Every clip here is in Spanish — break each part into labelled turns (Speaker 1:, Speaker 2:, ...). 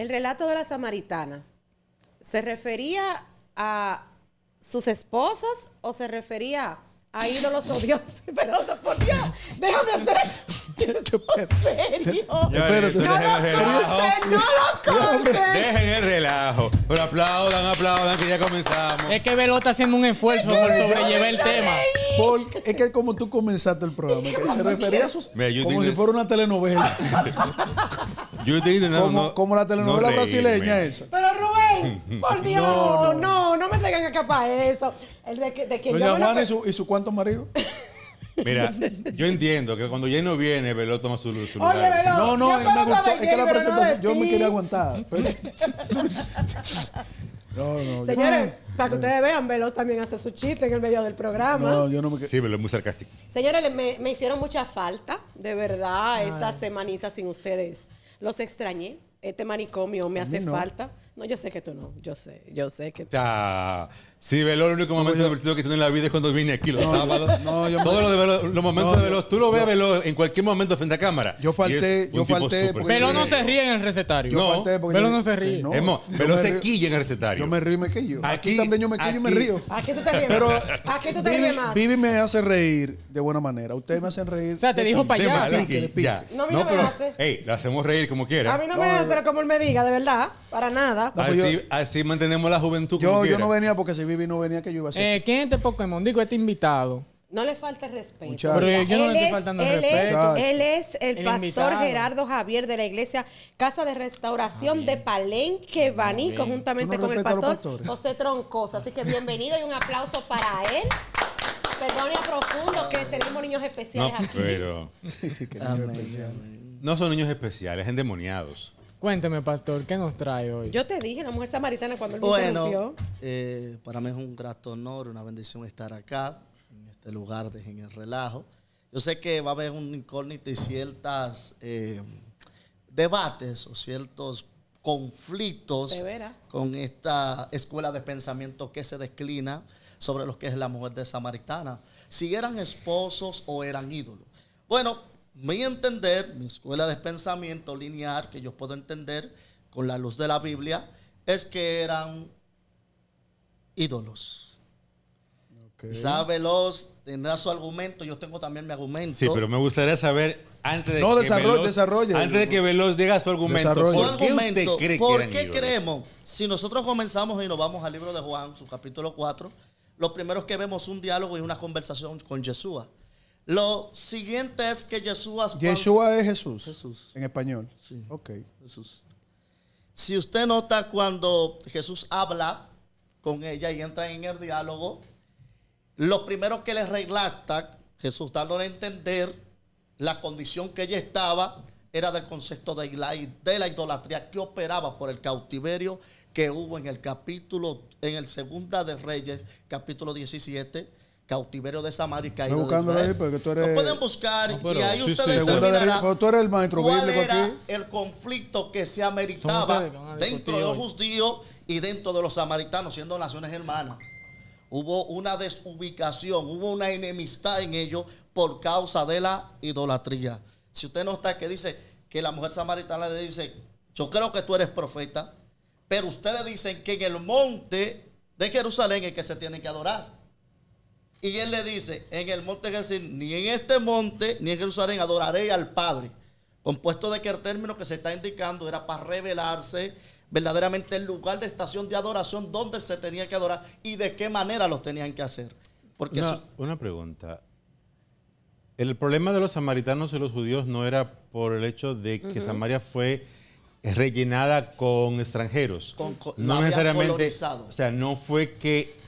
Speaker 1: El relato de la samaritana, ¿se refería a sus esposos o se refería a? a ídolos odiosos. Pero por Dios, déjame hacer. Yo no lo no lo corten. Dejen el
Speaker 2: relajo. Pero aplaudan, aplaudan, que ya comenzamos.
Speaker 3: Es que Velota haciendo un esfuerzo por sobrellevar el tema. es que como tú comenzaste el programa,
Speaker 1: que se refería a sus.
Speaker 3: como si fuera una telenovela. yo como, como la telenovela brasileña esa.
Speaker 1: Pero Rubén. ¡Por Dios! No, no, me traigan acá para eso. El de, de
Speaker 3: ¿y su, cuánto marido? Mira, yo
Speaker 2: entiendo que cuando ya no viene, Veloz toma su, su lugar. No,
Speaker 3: no, Es que la presentación, yo me quería aguantar.
Speaker 1: Pues. No, no. Señores, para que ustedes vean, Veloz también hace su chiste en el medio del programa. No, yo
Speaker 2: no me Sí, Veloz es muy sarcástico.
Speaker 1: Señores, me, hicieron mucha falta, de verdad, esta semanita sin ustedes. Los extrañé. Este manicomio me hace falta. No, yo sé que tú no, yo sé, yo sé que tú.
Speaker 2: Sí, Velo el único momento divertido que tiene en la vida es cuando vine aquí los sábados. No, yo Todos los, momentos de Velo tú lo ves a en cualquier momento frente a cámara. Yo falté, yo falté. Velo no
Speaker 4: se ríe en el recetario. No, Velo no se ríe. Velo se
Speaker 2: quilla en el recetario. Yo
Speaker 3: me río y me quillo. Aquí, también yo me quillo y me río.
Speaker 1: Aquí tú te ríes Pero aquí tú te ríes más. Vivi
Speaker 3: me hace reír de buena manera. Ustedes me hacen reír. O sea, te dijo para allá.
Speaker 1: No, no me hace.
Speaker 2: Ey, la hacemos reír como quiera. A mí
Speaker 1: no me hace como él me diga, de verdad. Para nada.
Speaker 4: Así mantenemos la juventud Yo no
Speaker 3: venía porque se Vivi no
Speaker 4: venía, que yo iba a ser. Eh, ¿Quién es este Pokémon? Digo, este invitado.
Speaker 1: No le falta respeto.
Speaker 4: Pero yo no le estoy faltando respeto. él
Speaker 1: es el, pastor Gerardo Javier de la iglesia Casa de Restauración ah, de Palenque ah, Banico, juntamente con el pastor José Troncoso. Así que bienvenido y un aplauso para él. Perdón a profundo que tenemos niños especiales aquí. Pero.
Speaker 2: no son niños especiales, endemoniados.
Speaker 4: Cuénteme, pastor, ¿qué nos trae
Speaker 5: hoy?
Speaker 1: Yo te dije, la mujer samaritana, cuando él bueno, me Bueno,
Speaker 5: eh, para mí es un grato honor, una bendición estar acá, en este lugar, de, en el relajo. Yo sé que va a haber un incógnito y ciertos eh, debates o ciertos conflictos con esta escuela de pensamiento que se declina sobre lo que es la mujer de Samaritana. Si eran esposos o eran ídolos. Bueno, mi entender, mi escuela de pensamiento lineal que yo puedo entender con la luz de la Biblia, es que eran ídolos. ¿Sabe Veloz? tendrá su argumento, yo tengo también mi argumento. Sí, pero me
Speaker 2: gustaría saber antes de que Veloz, diga su argumento, ¿por qué
Speaker 5: creemos? Si nosotros comenzamos y nos vamos al libro de Juan, su capítulo 4, lo primero que vemos un diálogo y una conversación con Jesús. Lo siguiente es que Yeshua... es
Speaker 3: Jesús. Jesús. En español. Sí. Ok. Jesús.
Speaker 5: Si usted nota cuando Jesús habla con ella y entra en el diálogo, lo primero que le relata, Jesús dándole a entender la condición que ella estaba, era del concepto de la, de la idolatría que operaba por el cautiverio que hubo en el capítulo, en el segunda de Reyes, capítulo 17, cautiverio de Samaria y ahí, Lo pueden buscar y ahí ustedes pueden. pero tú eres el maestro cuál era el conflicto que se ameritaba dentro de los judíos y dentro de los samaritanos, siendo naciones hermanas. Hubo una desubicación, hubo una enemistad en ellos por causa de la idolatría. Si usted no está que dice que la mujer samaritana le dice, yo creo que tú eres profeta, pero ustedes dicen que en el monte de Jerusalén es que se tiene que adorar. Y él le dice, en el monte Jesús, ni en este monte, ni en Jerusalén adoraré al Padre. Compuesto de que el término que se está indicando era para revelarse verdaderamente el lugar de estación de adoración donde se tenía que adorar y de qué manera los tenían que hacer.
Speaker 2: Porque una, una pregunta. El problema de los samaritanos y los judíos no era por el hecho de que Samaria fue rellenada con extranjeros. no necesariamente. O sea, no fue que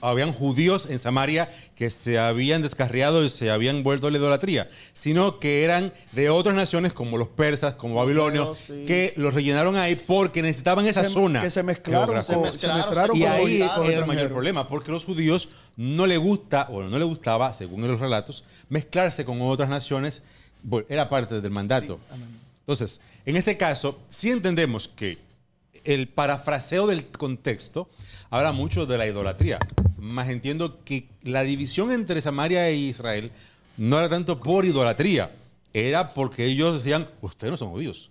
Speaker 2: habían judíos en Samaria que se habían descarriado y se habían vuelto a la idolatría, sino que eran de otras naciones como los persas, como babilonios, que los rellenaron ahí porque necesitaban esa zona. Que se mezclaron, y ahí era el mayor problema, porque los judíos no le gusta, o no le gustaba, según los relatos, mezclarse con otras naciones, era parte del mandato. Entonces, en este caso, si entendemos que el parafraseo del contexto habla mucho de la idolatría. Más entiendo que la división entre Samaria e Israel no era tanto por idolatría, era porque ellos decían, ustedes no son judíos.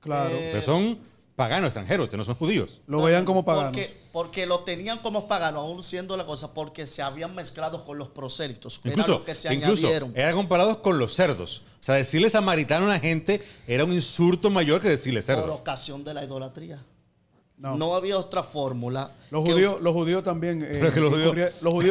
Speaker 2: Claro. Ustedes son paganos extranjeros, ustedes no son judíos.
Speaker 5: Lo veían como paganos porque lo tenían como pagano, aún siendo la cosa, porque se habían mezclado con los prosélitos. Incluso, que se incluso añadieron.
Speaker 2: eran comparados con los cerdos. O sea, decirle samaritano a la gente era un insulto mayor que decirle cerdo. Por
Speaker 5: ocasión de la idolatría. No. había otra fórmula. Los judíos, los judíos también. Eh, los judíos, los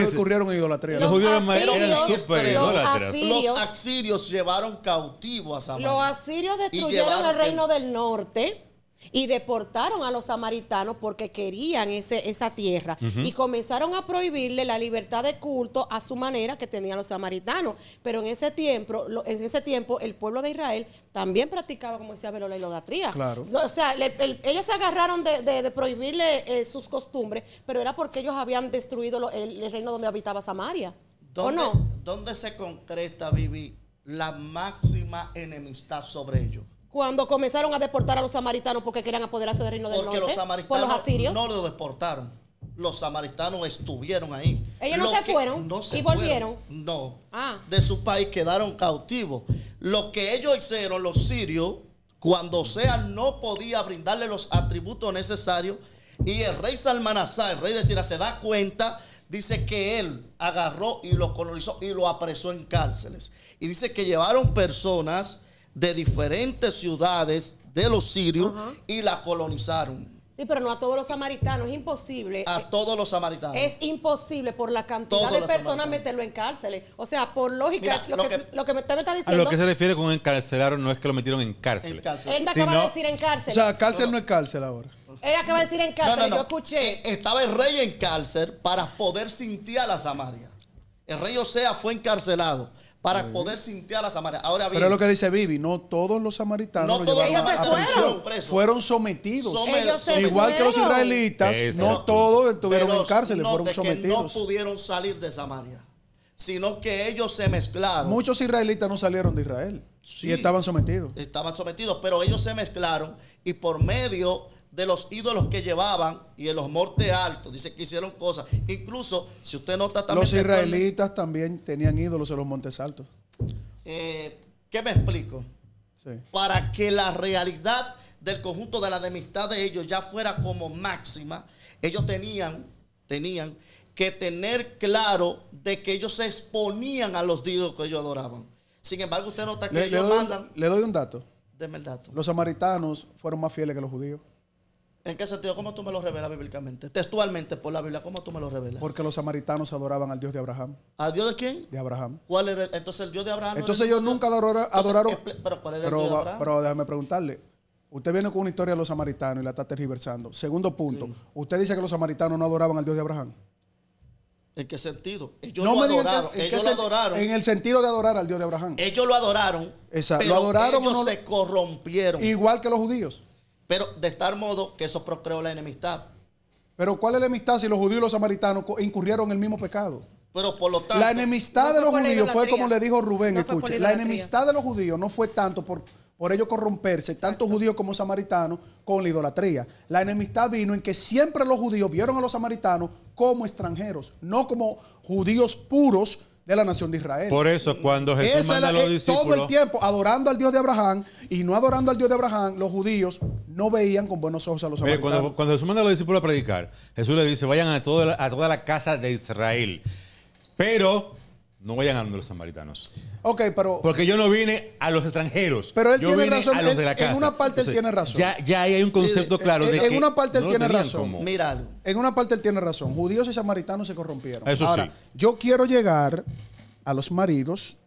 Speaker 5: en idolatría. Los, judíos eran súper Los, asirios llevaron cautivo a Samaria. Los
Speaker 1: asirios destruyeron el reino del norte y deportaron a los samaritanos porque querían ese, esa tierra y comenzaron a prohibirle la libertad de culto a su manera que tenían los samaritanos. Pero en ese tiempo, en ese tiempo el pueblo de Israel también practicaba, como decía la idolatría. Claro. O sea, ellos se agarraron de, prohibirle eh, sus costumbres, pero era porque ellos habían destruido el, reino donde habitaba Samaria.
Speaker 5: ¿Dónde se concreta, Vivi, la máxima enemistad sobre ellos?
Speaker 1: cuando comenzaron a deportar a los samaritanos porque querían apoderarse del reino del Los los asirios. no lo
Speaker 5: deportaron. Los samaritanos estuvieron ahí. Ellos no se, fueron, no se fueron y volvieron. No. Ah. De su país quedaron cautivos. Lo que ellos hicieron, los sirios, cuando sea no podía brindarle los atributos necesarios y el rey Salmanasá, el rey de Siria, se da cuenta dice que él agarró y lo colonizó y lo apresó en cárceles. Y dice que llevaron personas de diferentes ciudades de los sirios y la colonizaron.
Speaker 1: Sí, pero no a todos los samaritanos, es imposible. A eh,
Speaker 5: todos los samaritanos. Es
Speaker 1: imposible por la cantidad de personas meterlo en cárceles. O sea, por lógica, lo, que, me está diciendo. A lo que se
Speaker 2: refiere con encarcelaron no es que lo metieron en cárcel. Él acaba de
Speaker 1: decir en cárcel. O sea,
Speaker 5: cárcel no es cárcel ahora.
Speaker 1: Él acaba de decir en cárcel, yo
Speaker 5: escuché. Eh, estaba el rey en cárcel para poder sentir a la Samaria. El rey Osea fue encarcelado para poder sintiar a Samaria. Ahora Pero es lo que
Speaker 3: dice Vivi, no todos los samaritanos
Speaker 5: fueron. Fueron
Speaker 3: sometidos. Igual que los israelitas, no todos estuvieron en cárcel, fueron sometidos. no
Speaker 5: pudieron salir de Samaria, sino que ellos se mezclaron.
Speaker 3: Muchos israelitas no salieron de Israel Sí. y estaban sometidos.
Speaker 5: Estaban sometidos, pero ellos se mezclaron y por medio de los ídolos que llevaban y de los Montes altos. Dice que hicieron cosas. Incluso, si usted nota también. Los israelitas
Speaker 3: también tenían ídolos en los montes altos.
Speaker 5: Eh, ¿Qué me explico? Para que la realidad del conjunto de la demistad de ellos ya fuera como máxima, ellos tenían, tenían que tener claro de que ellos se exponían a los ídolos que ellos adoraban. Sin embargo, usted nota que ellos mandan.
Speaker 3: Le doy un dato.
Speaker 5: Deme el dato. Los
Speaker 3: samaritanos fueron más fieles que los judíos.
Speaker 5: ¿En qué sentido? ¿Cómo tú me lo revelas bíblicamente? Textualmente por la Biblia, ¿cómo tú me lo revelas? Porque
Speaker 3: los samaritanos adoraban al Dios de Abraham.
Speaker 5: ¿A Dios de quién? De Abraham. ¿Cuál era? entonces el Dios de Abraham. Entonces ellos nunca adoraron. pero
Speaker 3: déjame preguntarle. Usted viene con una historia de los samaritanos y la está tergiversando. Segundo punto. Usted dice que los samaritanos no adoraban al Dios de Abraham.
Speaker 5: ¿En qué sentido? Ellos no lo adoraron. ellos lo adoraron. En el sentido de adorar al Dios de Abraham. Ellos lo adoraron. Exacto. lo adoraron ellos se corrompieron. Igual que los judíos. Pero de tal modo que eso procreó la enemistad. Pero ¿cuál es la enemistad si los judíos y los samaritanos
Speaker 3: incurrieron el mismo pecado?
Speaker 5: Pero por lo tanto, la enemistad de los judíos fue como le dijo Rubén, escuche, la enemistad
Speaker 3: de los judíos no fue tanto por, por ellos corromperse, tanto judíos como samaritanos, con la idolatría. La enemistad vino en que siempre los judíos vieron a los samaritanos como extranjeros, no como judíos puros de la nación de Israel. Por
Speaker 2: eso cuando Jesús a los discípulos, todo el
Speaker 3: tiempo adorando al Dios de Abraham y no adorando al Dios de Abraham, los judíos no veían con buenos ojos a los samaritanos. cuando,
Speaker 2: cuando Jesús manda a los discípulos a predicar, Jesús le dice, vayan a, a toda la casa de Israel, pero no vayan a donde los samaritanos. Ok, pero Porque yo no vine a los extranjeros. Pero él tiene razón, en una parte él tiene razón.
Speaker 3: Ya, ahí hay un concepto claro de en- una parte él tiene razón. Mira en una parte él tiene razón. Judíos y samaritanos se corrompieron. Ahora, yo quiero llegar a los maridos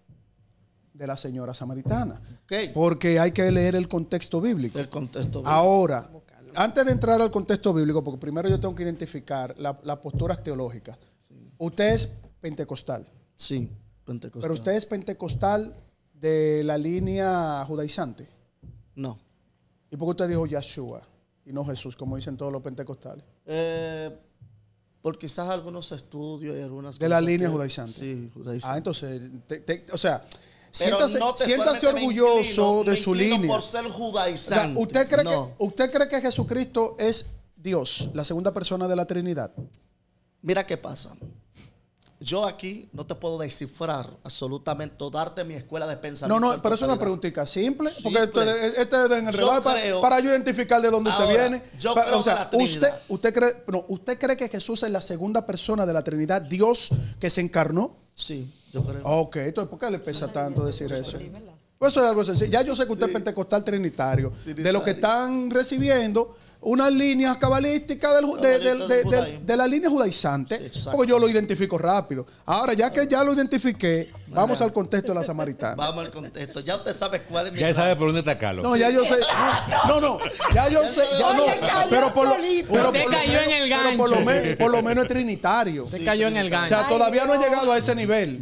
Speaker 3: de la señora samaritana. Porque hay que leer el contexto bíblico. El contexto bíblico. Ahora, antes de entrar al contexto bíblico, porque primero yo tengo que identificar las posturas teológicas. Usted es pentecostal. Sí, pentecostal. Pero usted es pentecostal de la línea judaizante. No. ¿Y por qué usted dijo Yeshua y no Jesús, como dicen todos los pentecostales?
Speaker 5: Eh, por quizás algunos estudios y algunas... De la línea judaizante. Sí,
Speaker 3: Ah, entonces, o sea, siéntase, orgulloso de su línea. Por
Speaker 5: ¿usted, cree que, ¿Usted cree que Jesucristo es Dios, la segunda persona de la Trinidad? Mira qué pasa. Yo aquí no te puedo descifrar absolutamente, darte mi escuela de pensamiento. No, no, pero es una
Speaker 3: preguntita simple, porque este, este es en el rival para, yo identificar de dónde usted viene. o sea, usted, usted cree, no, usted cree que Jesús es la segunda persona de la Trinidad, Dios que se encarnó. Sí. Ok, entonces, ¿por qué le pesa tanto decir eso? Pues eso es algo sencillo. Ya yo sé que usted es pentecostal trinitario. De lo que están recibiendo unas líneas cabalísticas de, la línea judaizante, porque yo lo identifico rápido. Ahora, ya que ya lo identifiqué, vamos al contexto de la samaritana. Vamos
Speaker 5: al contexto. Ya usted sabe cuál es mi. Ya sabe por dónde está Carlos. No, ya yo sé. Ah, no, no. Ya yo sé. Ya no. Pero por lo, cayó menos, en el gancho. por lo, menos,
Speaker 3: por lo menos es trinitario. Se cayó en el gancho. O sea, todavía no ha llegado a ese nivel.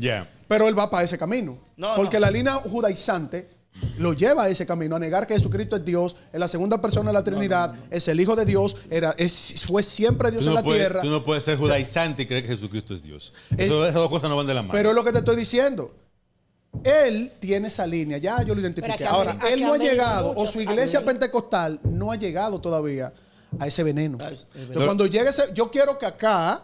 Speaker 3: Pero él va para ese camino. porque la línea judaizante lo lleva a ese camino, a negar que Jesucristo es Dios, es la segunda persona de la Trinidad, es el Hijo de Dios, era, es, fue siempre Dios en la tierra. Tú
Speaker 2: no puedes ser judaizante y creer que Jesucristo es Dios. Eh, esas dos cosas no van de la mano. Pero
Speaker 3: es lo que te estoy diciendo. Él tiene esa línea, ya yo lo identifiqué. Ahora, él no ha llegado, o su iglesia pentecostal no ha llegado todavía a ese veneno. Entonces, cuando llegue ese, yo quiero que acá,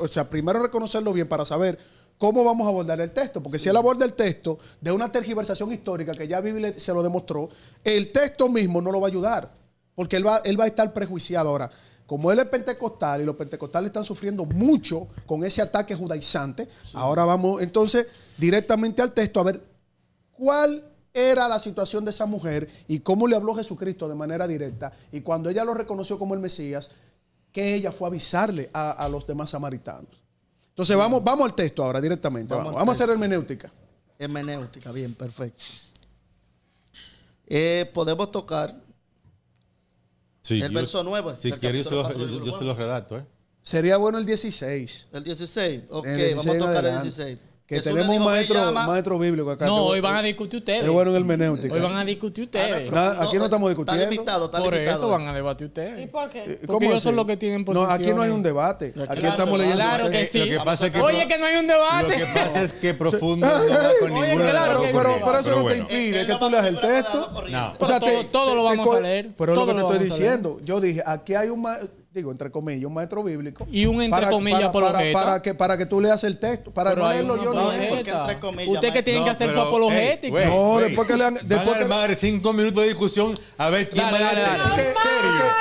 Speaker 3: o sea, primero reconocerlo bien para saber cómo vamos a abordar el texto. Porque si él aborda el texto de una tergiversación histórica que ya Biblia se lo demostró, el texto mismo no lo va a ayudar. Porque él va, él va a estar prejuiciado. Ahora, como él es pentecostal y los pentecostales están sufriendo mucho con ese ataque judaizante, ahora vamos entonces directamente al texto a ver cuál era la situación de esa mujer y cómo le habló Jesucristo de manera directa. Y cuando ella lo reconoció como el Mesías, que ella fue a avisarle a los demás samaritanos. Entonces, vamos, al texto ahora directamente. Vamos, a hacer hermenéutica.
Speaker 5: Hermenéutica, bien, perfecto. Eh, podemos tocar
Speaker 2: el verso 9. Si quieres, yo, yo, se lo redacto. ¿eh?
Speaker 5: Sería bueno el 16. El 16, ok, vamos a tocar el 16. Que tenemos un maestro, maestro bíblico acá. No, hoy van a discutir ustedes. bueno el Hoy van a discutir ah, ustedes. aquí no, estamos discutiendo. por eso
Speaker 3: van
Speaker 4: a debatir ustedes. ¿Y por qué? Eh, Porque eso ellos lo son los que
Speaker 3: tienen posición. No, aquí no hay un debate. Aquí estamos leyendo. Claro que
Speaker 4: eh, sí. Oye, que no hay un debate. Lo que pasa es que profundo con pero, pero, eso no te impide que tú leas el texto.
Speaker 3: O sea, todo lo vamos a leer. Pero es lo que te estoy diciendo. Yo dije, aquí hay un digo, entre comillas, un maestro bíblico. Y un entre comillas para, apologeta. Para, para, que, para que tú leas el texto, para pero no leerlo yo no entre
Speaker 4: comillas. Usted que tienen no, que hacer
Speaker 3: su apologética. Hey, no, wey. después que lean.
Speaker 2: Después Van a cinco minutos de discusión a ver quién dale, va a leer. Dale, dale.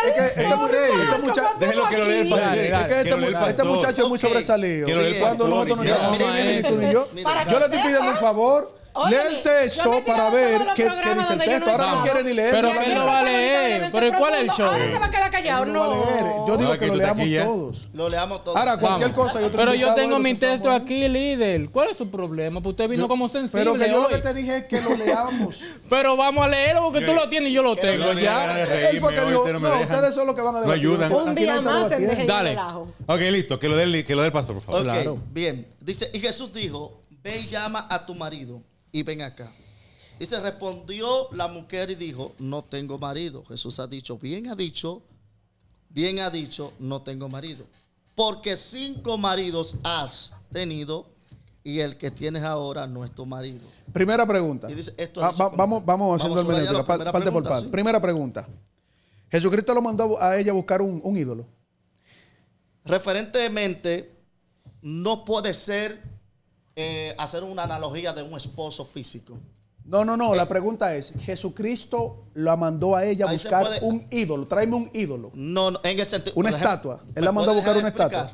Speaker 3: Es que, es ¿En este este serio? muchacho. Déjelo que lo lea el que Este, este muchacho es muy sobresalido. Cuando nosotros no Yo le estoy pidiendo un favor. Oye, Lee el texto para ver qué, el texto. ahora no quiere ni leer. Pero él lo va a leer. ¿Pero cuál es el show?
Speaker 5: Ahora se va a
Speaker 1: quedar callado. No.
Speaker 5: Yo digo que lo leamos
Speaker 3: todos.
Speaker 1: Lo leamos
Speaker 5: todos. Ahora, cualquier cosa. Yo pero yo tengo mi
Speaker 4: texto aquí, líder. ¿Cuál es su problema? Pues usted vino como sensible. Pero que yo lo que te
Speaker 5: dije
Speaker 3: es que lo
Speaker 4: leamos. pero vamos a leerlo porque tú lo tienes y yo lo tengo. Ya. ustedes
Speaker 3: son los que van a debatir. Un día más en Dale.
Speaker 2: Ok, listo. Que lo dé el paso, por
Speaker 5: favor. claro Bien. Dice, y Jesús dijo, ve y llama a tu marido y ven acá. Y se respondió la mujer y dijo, no tengo marido. Jesús ha dicho, bien ha dicho, bien ha dicho, no tengo marido. Porque cinco maridos has tenido y el que tienes ahora no es tu marido.
Speaker 3: Primera pregunta. vamos, vamos haciendo el menú, parte por Primera pregunta. Jesucristo lo mandó a ella a buscar un ídolo.
Speaker 5: Referentemente, no puede ser eh, hacer una analogía de un esposo físico.
Speaker 3: No, no, no. la eh, pregunta es: Jesucristo la mandó a ella buscar un ídolo.
Speaker 5: Tráeme un ídolo. No, en ese sentido. Una estatua. Él la mandó a buscar una estatua.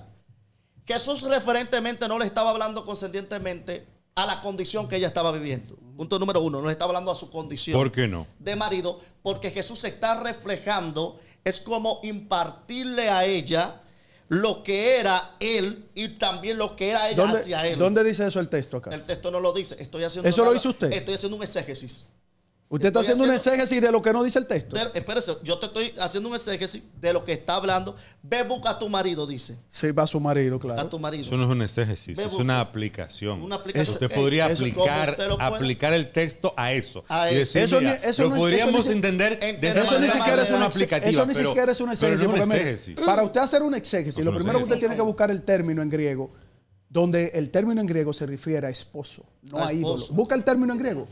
Speaker 5: Jesús referentemente no le estaba hablando consentientemente a la condición que ella estaba viviendo. Punto número uno, no le está hablando a su condición. ¿Por
Speaker 2: qué no? De
Speaker 5: marido, porque Jesús está reflejando, es como impartirle a ella lo que era él y también lo que era ella hacia él. ¿Dónde
Speaker 3: dice eso el texto acá? El
Speaker 5: texto no lo dice. Estoy haciendo ¿Eso lo hizo usted? Estoy haciendo un exégesis. Usted está haciendo, un exégesis de lo que no dice el texto. espérese, yo te estoy haciendo un exégesis de lo que está hablando. Ve, busca a tu marido, dice.
Speaker 3: Sí, va a su marido, claro. A
Speaker 5: tu marido. Eso no
Speaker 2: es un exégesis, es una aplicación. Una aplicación. Usted eh, podría aplicar, aplicar el texto a eso. A y decir, eso, eso, lo podríamos entender Eso ni siquiera es una aplicativa. Eso ni siquiera es un exégesis.
Speaker 3: para usted hacer un exégesis, lo primero que usted tiene que buscar el término en griego, donde el término en griego se refiere a esposo, no a ídolo. Busca el término en griego.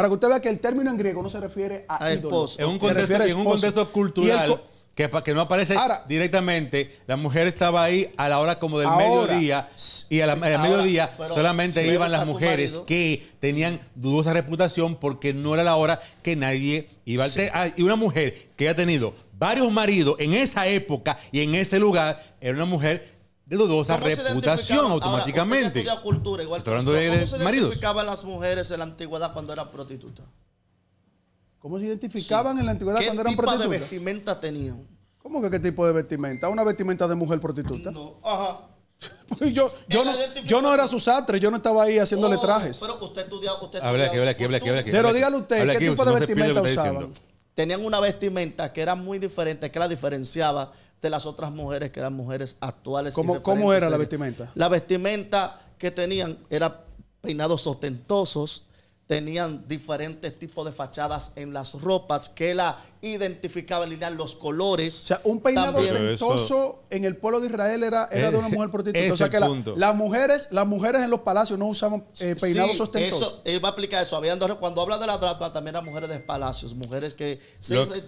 Speaker 3: Para que usted vea que el término en griego no se refiere a, a esposo. En un contexto, un contexto cultural.
Speaker 2: que que, que no aparece directamente, la mujer estaba ahí a la hora como del mediodía y a la, mediodía solamente iban las mujeres que tenían dudosa reputación porque no era la hora que nadie iba al ah, Y una mujer que ha tenido varios maridos en esa época y en ese lugar era una mujer de dudosa reputación automáticamente.
Speaker 5: hablando de, ¿Cómo se identificaban las mujeres en la antigüedad cuando eran prostitutas?
Speaker 3: ¿Cómo se identificaban en la antigüedad cuando eran prostitutas? ¿Qué tipo de vestimenta tenían? ¿Cómo que qué tipo de vestimenta? ¿Una vestimenta de mujer prostituta? No, ajá.
Speaker 5: Pues yo, yo, no, yo no era su sastre, yo no estaba ahí haciéndole oh, trajes. Pero que usted estudiaba. Usted habla
Speaker 3: Pero dígale usted, ¿qué tipo de vestimenta usaban?
Speaker 5: Tenían una vestimenta que era muy diferente, que la diferenciaba de las otras mujeres que eran mujeres actuales. ¿Cómo, ¿cómo era la vestimenta? La vestimenta que tenían era peinados ostentosos, tenían diferentes tipos de fachadas en las ropas que la identificaba lineal, los colores. O sea, un peinado ventoso en el pueblo de Israel era, era de una eh, mujer prostituta. O sea que
Speaker 3: las mujeres, las mujeres en los palacios no usaban eh, peinados sí, eso,
Speaker 5: Eso, va a aplicar eso. cuando habla de la trata, también a mujeres de palacios, mujeres que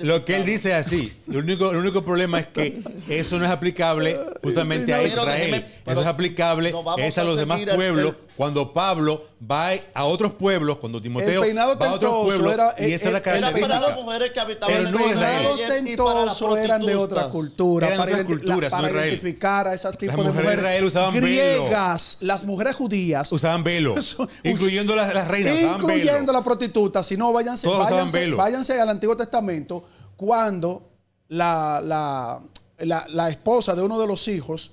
Speaker 5: lo, que él dice es así. El
Speaker 2: único, el único problema es que eso no es aplicable justamente a Israel. eso es aplicable a los demás pueblos. cuando Pablo va a otros pueblos, Timoteo el peinado tentoso era, el, era,
Speaker 5: mujeres que habitaban en el peinado tentoso
Speaker 3: eran de otra cultura eran para, culturas, para identificar a ese tipo de mujeres, Israel usaban griegas las mujeres judías usaban velo incluyendo las, las reinas incluyendo la prostituta si no váyanse váyanse, váyanse, al Antiguo Testamento cuando la, la, la esposa de uno de los hijos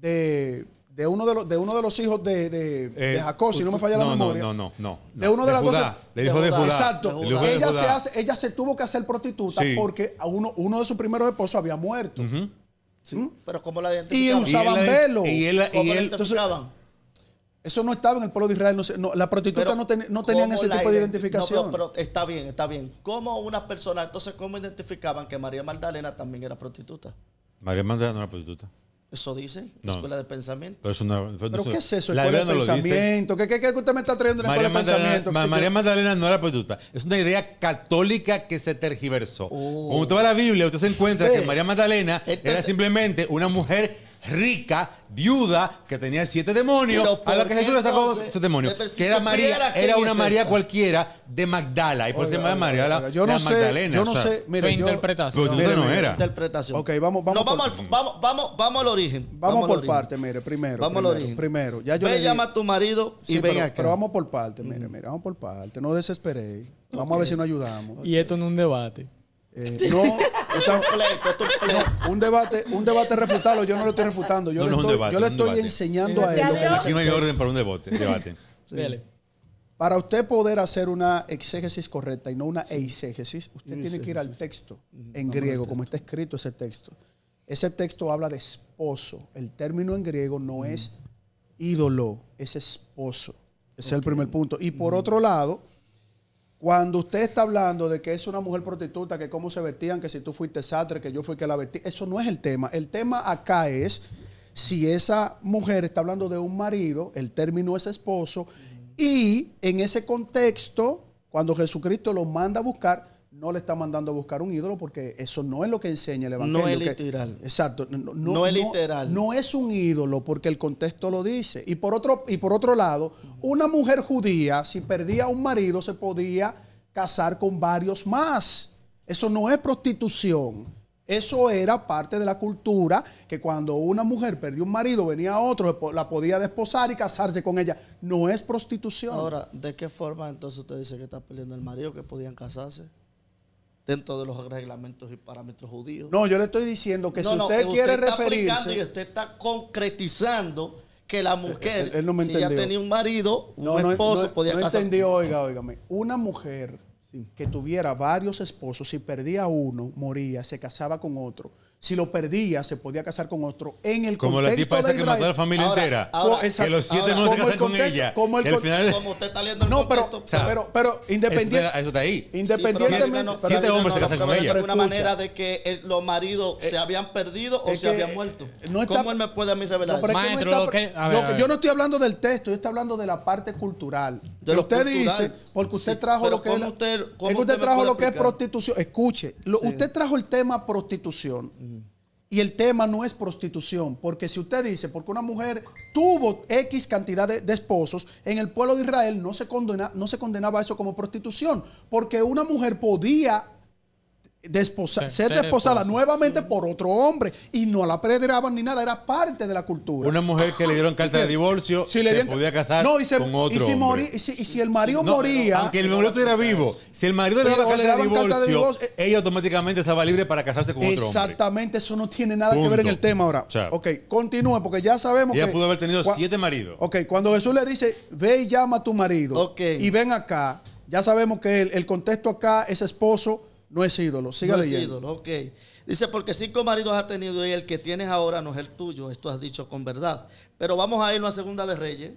Speaker 3: de de uno de los, de uno de los hijos de, de, eh, Jacob, si no me falla la memoria. No,
Speaker 2: no, no, De uno de, las dos.
Speaker 3: Le dijo de Judá. Exacto. ella, Se ella se tuvo que hacer prostituta porque uno, uno de sus primeros esposos había muerto. ¿Sí? ¿Mm?
Speaker 5: Pero ¿cómo la
Speaker 1: identificaban? Y usaban velo. Y
Speaker 5: él, y él, la identificaban?
Speaker 3: eso no estaba en el pueblo de Israel. No, no la prostituta no, tenía tenían ese tipo de identificación. No,
Speaker 5: pero, está bien, está bien. ¿Cómo una persona, entonces, cómo identificaban que María Magdalena también era prostituta?
Speaker 2: María Magdalena no era prostituta.
Speaker 5: Eso dice, escuela de pensamiento. Pero, qué es eso, escuela de pensamiento? ¿Qué ¿Qué, qué, que usted me está trayendo en escuela de pensamiento? María Magdalena
Speaker 2: no era prostituta. Es una idea católica que se tergiversó.
Speaker 4: usted
Speaker 2: va a la Biblia, usted se encuentra que oh. María Magdalena era simplemente una mujer rica, viuda, que tenía siete demonios, a la que Jesús le sacó ese demonio. Que era María, era una María cualquiera de Magdala. Y por eso se llama María yo no sé, Magdalena. Yo no sé, interpretación. no era.
Speaker 5: Interpretación. Ok, vamos, vamos. No, vamos, al, vamos, vamos, al origen. Vamos, por parte, mire, primero. Vamos al origen. Primero.
Speaker 3: Ya yo llama a
Speaker 5: tu marido y ven aquí. Pero
Speaker 3: vamos por parte, mire, mm. mire, vamos por parte. No desesperéis. Vamos a ver si nos ayudamos. Y
Speaker 5: esto en un debate. Eh, no,
Speaker 3: un debate, un yo no lo estoy refutando, yo le estoy, enseñando a él. Aquí no hay orden para un debate. Para usted poder hacer una exégesis correcta y no una exégesis usted tiene que ir al texto mm, en griego, como está escrito ese texto. Ese texto habla de esposo. El término en griego no mm. es ídolo, es esposo. Ese es el primer punto. Y por mm. otro lado, cuando usted está hablando de que es una mujer prostituta, que cómo se vestían, que si tú fuiste sastre, que yo fui que la vestí, eso no es el tema. El tema acá es si esa mujer está hablando de un marido, el término es esposo, y en ese contexto, cuando Jesucristo lo manda a buscar, no le está mandando a buscar un ídolo porque eso no es lo que enseña el Evangelio. No es literal. exacto. No, es literal. No, es un ídolo porque el contexto lo dice. Y por, otro, y por otro lado, una mujer judía, si perdía un marido, se podía casar con varios más. Eso no es prostitución. Eso era parte de la cultura que cuando una mujer perdió un marido, venía otro, la podía desposar y casarse con ella. No es prostitución.
Speaker 5: Ahora, ¿de qué forma entonces usted dice que está perdiendo el marido, que podían casarse? dentro de los reglamentos y parámetros judíos. No, yo le
Speaker 3: estoy diciendo que si usted, quiere está referirse... Y usted
Speaker 5: está concretizando que la mujer, si ya tenía un marido, un esposo, podía casarse. No entendió, oiga, oígame. Una
Speaker 3: mujer que tuviera varios esposos, si perdía uno, moría, se casaba con otro si lo perdía, se podía casar con otro. En el como la tipa esa que mató a la familia entera. que los siete hombres no se casaron con ella. Como, el, como usted está
Speaker 5: leyendo el No, pero, contexto, pero, pero Eso está ahí. Independientemente. Sí, siete hombres se casan con ella. Pero una manera de que eh, los maridos se habían perdido o se habían muerto. No está, ¿Cómo él me puede a mí revelar eso? yo
Speaker 3: no estoy hablando del texto, yo estoy hablando de la parte cultural. De lo usted dice, porque usted trajo lo que es. Usted trajo lo que es prostitución. Escuche, usted trajo el tema prostitución y el tema no es prostitución, porque si usted dice, porque una mujer tuvo X cantidad de, esposos, en el pueblo de Israel no se, condena, no se condenaba eso como prostitución, porque una mujer podía ser, desposada nuevamente por otro hombre y no la apedreaban ni nada, era parte de la cultura.
Speaker 2: Una mujer que le dieron ah, carta de divorcio si le se podía casar no, y con otro
Speaker 3: y si, y si, el marido moría... Aunque
Speaker 2: el marido estuviera vivo, si el marido le daba carta, de divorcio, eh, ella automáticamente estaba libre para casarse con otro hombre.
Speaker 3: Exactamente, eso no tiene nada que ver en el tema ahora. ok, continúe porque ya sabemos que... Ella pudo haber tenido siete maridos. Ok, cuando Jesús le dice, ve y llama a tu marido y ven acá, ya sabemos que el contexto acá es esposo no es ídolo. Siga no leyendo. Es
Speaker 5: ídolo, ok. Dice, porque cinco maridos ha tenido y el que tienes ahora no es el tuyo. Esto has dicho con verdad. Pero vamos a irnos a Segunda de Reyes.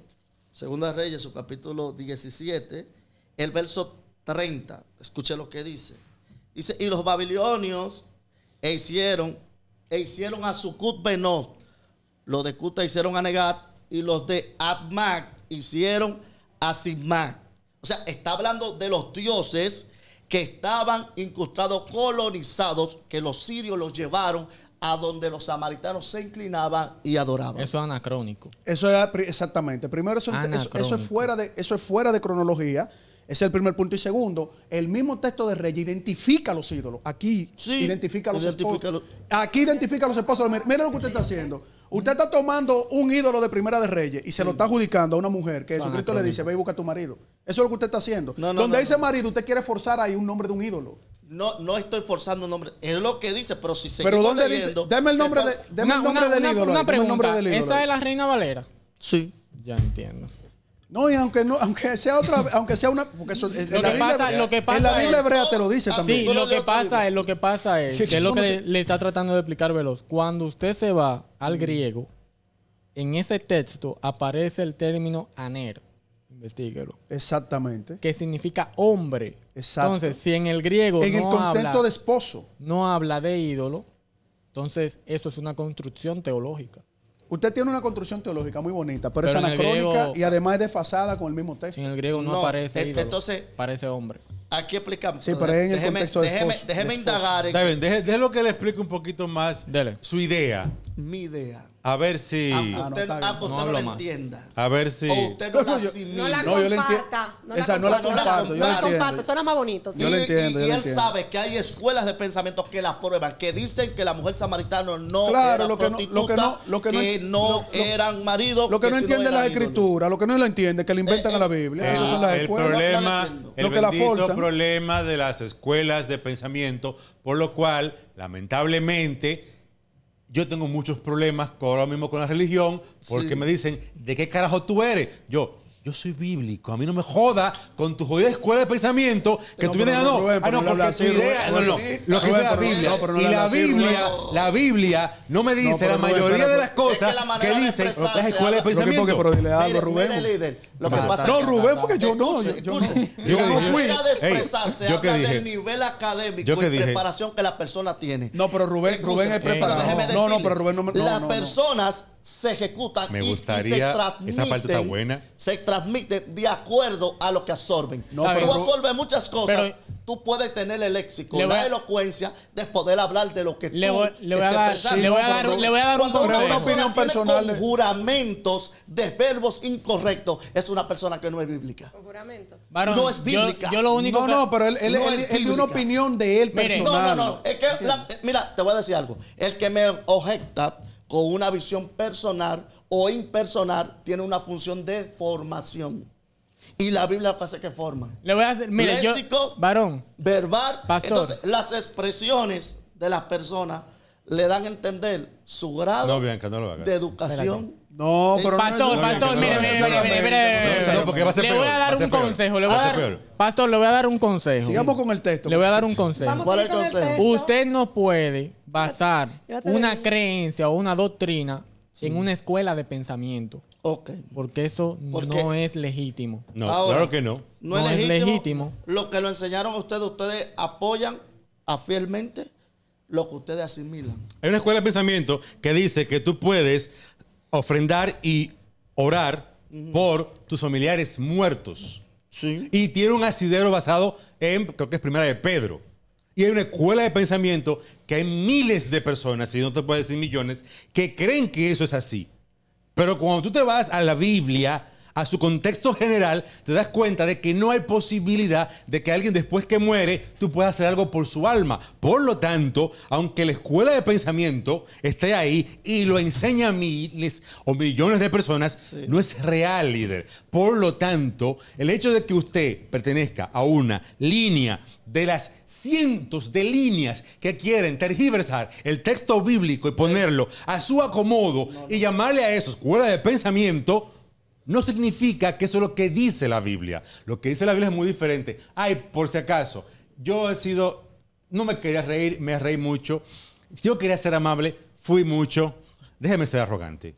Speaker 5: Segunda de Reyes, su capítulo 17, el verso 30. Escuche lo que dice. Dice, y los babilonios e hicieron, e hicieron a Sucut Benot. Los de Cuta hicieron a Negat y los de Atmac hicieron a simac. O sea, está hablando de los dioses que estaban incrustados, colonizados, que los sirios los llevaron a donde los samaritanos se inclinaban
Speaker 4: y adoraban. Eso es anacrónico. Eso
Speaker 3: es exactamente. Primero eso, es fuera de eso es fuera de cronología es el primer punto. Y segundo, el mismo texto de Reyes identifica los ídolos. Aquí identifica los esposos. Aquí identifica los esposos. Mira, lo que usted está haciendo. Usted está tomando un ídolo de Primera de Reyes y se lo está adjudicando a una mujer que Jesucristo le dice, ve y busca a tu marido. Eso es lo que usted está haciendo. Donde dice marido, usted quiere forzar ahí un nombre de un ídolo.
Speaker 5: No, no estoy forzando un nombre. Es lo que dice, pero si se Pero ¿dónde dice? Deme el nombre, de, deme el nombre del ídolo. Del ídolo. ¿Esa es la Reina Valera?
Speaker 4: Sí. Ya entiendo.
Speaker 3: No, y aunque no, aunque sea otra, aunque sea una, porque lo, que la Biblia hebrea te lo dice también. Sí, lo que pasa
Speaker 4: es, lo que pasa es, que es lo que le, está tratando de explicar Veloz. Cuando usted se va al mm. griego, en ese texto aparece el término aner. Investíguelo. Exactamente. Que significa hombre. Exacto. Entonces, si en el griego. En el concepto de esposo. No habla de ídolo. Entonces, eso es una construcción teológica. Usted tiene una construcción teológica muy
Speaker 3: bonita, pero, es anacrónica y además es desfasada con el mismo texto. En el griego no, aparece e- ídolo, entonces, parece hombre.
Speaker 5: Aquí explicamos. Sí, pero en el contexto de déjeme, déjeme indagar. En... déjelo que le explique un
Speaker 2: poquito más su idea.
Speaker 5: Mi idea.
Speaker 2: A ver si. Ah, no, A ver si.
Speaker 5: no, la No la comparta. comparto. No Suena más bonito. Y, él sabe que hay escuelas de pensamiento que la prueban, que dicen que la mujer samaritana no era lo que no, lo que no, no, eran maridos. Lo que,
Speaker 3: no entiende la escritura, lo que no lo entiende, que le inventan eh, a la Biblia. Eh, Eso son las escuelas. Problema, el problema
Speaker 2: de las escuelas de pensamiento, por lo cual, lamentablemente, yo tengo muchos problemas ahora mismo con la religión porque me dicen, ¿de qué carajo tú eres? Yo, yo soy bíblico, a mí no me joda con tu jodida escuela de pensamiento que no, tú vienes a ah, no. Rubén, ah, no, porque así, tu idea. Rubén, no, no. Lo que dice la Biblia. y la Biblia, la Biblia no me dice la mayoría de las cosas que, dicen las escuelas de pensamiento.
Speaker 3: Porque, pero dile algo, Rubén.
Speaker 5: no,
Speaker 3: Rubén, porque yo no. Yo
Speaker 5: no fui. de expresarse, habla del nivel académico y preparación que la persona tiene. No, pero Rubén es preparado. No, no, pero Rubén no me. Las personas se ejecuta y, se transmite Esa parte está buena. Se transmiten de acuerdo a lo que absorben. No, tú absorbes muchas cosas. tú puedes tener el léxico, la elocuencia de poder hablar de lo que tú le voy, a, le voy a dar, le voy Una opinión personal. Con juramentos de verbos incorrectos es una persona que no es bíblica. Con juramentos. no es bíblica. Yo, lo único no, que, no, pero él, no él, él dio una
Speaker 3: opinión de él personal. no, no,
Speaker 5: no. mira, te voy a decir algo. El que me objecta con una visión personal o impersonal tiene una función de formación. Y la Biblia pasa que forma. Le voy a hacer, mire, varón, verbal. Entonces, las expresiones de las personas le dan a entender su grado
Speaker 2: de
Speaker 5: educación no, pero Pastor, pastor, mire, mire, mire, Le voy a dar un consejo, le
Speaker 4: Pastor, le voy a dar un consejo. Sigamos con el texto. Le voy a dar un consejo. ¿Cuál es el consejo? Usted no puede basar una creencia o una doctrina en una escuela de pensamiento. Ok. Porque eso no es legítimo. No, claro que no. No, es, legítimo,
Speaker 5: Lo que lo enseñaron a ustedes, ustedes apoyan a fielmente lo que ustedes asimilan.
Speaker 2: Hay una escuela de pensamiento que dice que tú puedes ofrendar y orar por tus familiares muertos. Y tiene un asidero basado en, creo que es primera de Pedro. Y hay una escuela de pensamiento que hay miles de personas, si no te puedo decir millones, que creen que eso es así. Pero cuando tú te vas a la Biblia, a su contexto general, te das cuenta de que no hay posibilidad de que alguien después que muere tú puedas hacer algo por su alma. Por lo tanto, aunque la escuela de pensamiento esté ahí y lo enseña a miles o millones de personas, no es real, líder. Por lo tanto, el hecho de que usted pertenezca a una línea de las cientos de líneas que quieren tergiversar el texto bíblico y ponerlo a su acomodo y llamarle a eso escuela de pensamiento, no significa que eso es lo que dice la Biblia. Lo que dice la Biblia es muy diferente. Ay, por si acaso, yo he sido, no me quería reír, me reí mucho. Si Yo quería ser amable, fui mucho. Déjeme ser arrogante.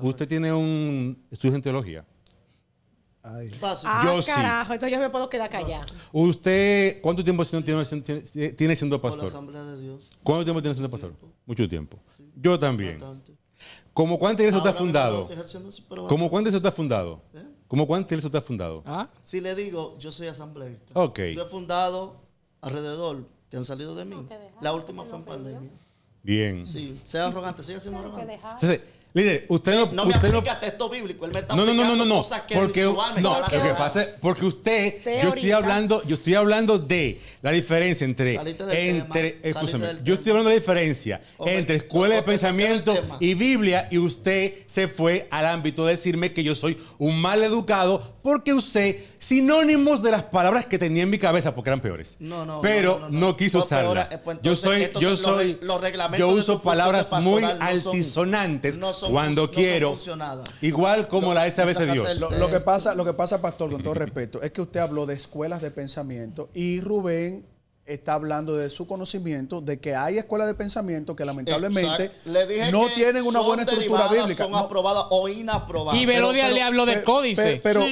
Speaker 2: Usted tiene un estudio en teología.
Speaker 1: Ay. Ah, carajo, entonces yo me puedo quedar callado.
Speaker 2: ¿Usted cuánto tiempo tiene, tiene- siendo la
Speaker 1: asamblea de Dios.
Speaker 2: ¿Cuánto tiempo tiene siendo pastor? Mucho tiempo. Yo también. ¿Cómo cuánto eso está fundado? ¿Eh? ¿Cómo cuánto eso está fundado? ¿Cómo cuánto eso está fundado?
Speaker 5: ¿Ah? Si le digo, yo soy asambleísta. Yo he fundado alrededor que han salido de mí. La última fue en pandemia. Bien. Sí, sea arrogante, siga siendo arrogante. Líder, usted no, no me aplica texto bíblico, él me está no, no, no, no, no, porque, no,
Speaker 2: porque usted, yo estoy hablando, yo estoy hablando de la diferencia entre, entre, yo estoy hablando de la diferencia entre escuela de pensamiento y Biblia y usted se fue al ámbito de decirme que yo soy un mal educado porque usé sinónimos de las palabras que tenía en mi cabeza porque eran peores. No, no, pero no, quiso usarla. Eh, pues, yo soy, yo soy, yo uso palabras muy altisonantes cuando quiero. igual
Speaker 3: como la vez de Dios. Lo, que pasa, lo que pasa, pastor, con todo respeto, es que usted habló de escuelas de pensamiento y Rubén está hablando de su conocimiento de que hay escuelas de pensamiento que lamentablemente no tienen una buena estructura bíblica. Son
Speaker 5: aprobadas o inaprobadas. Y Belodia le habló de códices,
Speaker 3: Pero,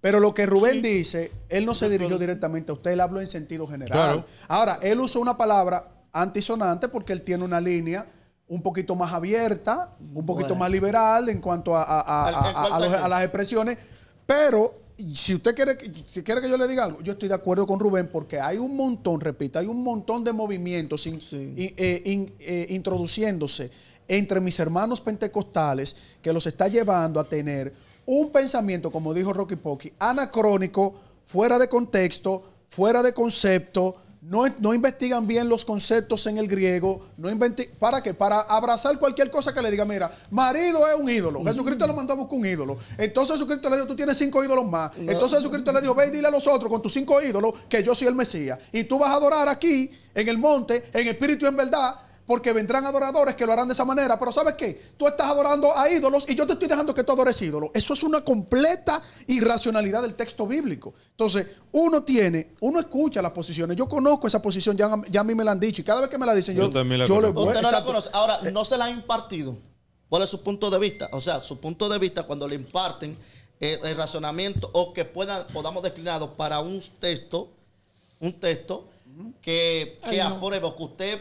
Speaker 3: Pero lo que Rubén dice, él no se dirigió directamente a usted, él habló en sentido general. Ahora, él usó una palabra antisonante porque él tiene una línea un poquito más abierta, un poquito más liberal en cuanto a, las expresiones, pero si usted quiere, si quiere que yo le diga algo, yo estoy de acuerdo con Rubén porque hay un montón, repita, hay un montón de movimientos eh, eh, introduciéndose entre mis hermanos pentecostales que los está llevando a tener un pensamiento, como dijo Rocky Pocky, anacrónico, fuera de contexto, fuera de concepto, no, investigan bien los conceptos en el griego. No ¿Para qué? Para abrazar cualquier cosa que le diga, mira, marido es un ídolo. Jesucristo lo mandó a buscar un ídolo. Entonces Jesucristo le dijo, tú tienes cinco ídolos más. Entonces Jesucristo le dijo, ve y dile a los otros con tus cinco ídolos que yo soy el Mesías. Y tú vas a adorar aquí, en el monte, en espíritu y en verdad porque vendrán adoradores que lo harán de esa manera. Pero ¿sabes qué? Tú estás adorando a ídolos y yo te estoy dejando que tú adores ídolos. Eso es una completa irracionalidad del texto bíblico. Entonces, uno tiene, uno escucha las posiciones. Yo conozco esa posición, ya, a mí me la han dicho. Y cada vez que me la dicen, yo, le
Speaker 5: Ahora, eh, no se la han impartido. ¿Cuál es su punto de vista? O sea, su punto de vista cuando le imparten el, razonamiento o que podamos declinarlo para un texto, un texto que, que que usted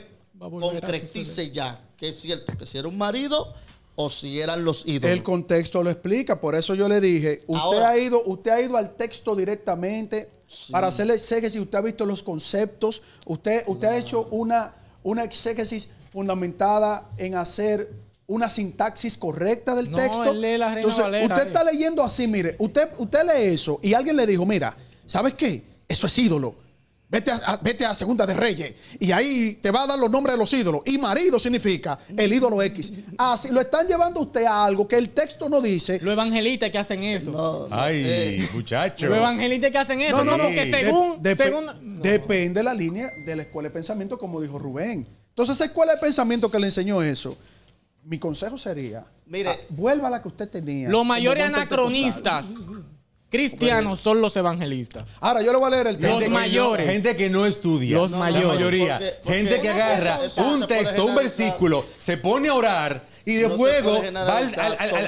Speaker 5: concretice ya, que es cierto, que si era un marido o si eran los ídolos. El
Speaker 3: contexto lo explica, por eso yo le dije, usted ha
Speaker 5: ido, usted ha ido al texto
Speaker 3: directamente para hacerle exégesis, usted ha visto los conceptos, usted, usted ha hecho una, una exégesis fundamentada en hacer una sintaxis correcta del texto. usted está eh. leyendo así, mire, usted, usted lee eso y alguien le dijo, mira, ¿sabes qué? Eso es ídolo. Vete a, Segunda de Reyes y ahí te va a dar los nombres de los ídolos. Y marido significa el ídolo X. Así lo están llevando usted a algo que el texto no dice. Los evangelistas
Speaker 4: que hacen eso.
Speaker 2: Ay, eh. muchachos.
Speaker 4: Los evangelistas que hacen eso. No, no, según.
Speaker 3: depende la línea de la escuela de pensamiento, como dijo Rubén. Entonces, esa escuela de pensamiento que le enseñó eso, mi consejo sería. Mire, ah, vuelva a la que usted tenía. Los mayores anacronistas
Speaker 4: cristianos son los evangelistas.
Speaker 3: Ahora yo le voy a leer el texto. Los
Speaker 4: mayores.
Speaker 2: gente que no estudia. Los mayores. La mayoría. gente que agarra un texto, un versículo, se pone a orar y de va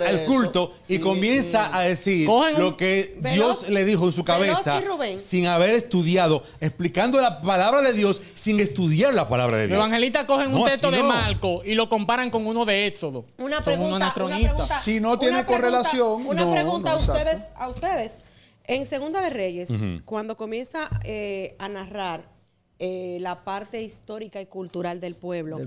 Speaker 2: al, culto y, comienza a decir lo que Dios le dijo en su cabeza sin haber estudiado, explicando la palabra de Dios sin estudiar la palabra de Dios. Los evangelistas
Speaker 4: cogen un texto de Marco y lo comparan con uno de Éxodo. Una pregunta, si no tiene correlación. una pregunta a ustedes,
Speaker 1: a ustedes. En Segunda de Reyes, cuando comienza eh, a narrar eh, la parte histórica y cultural del pueblo.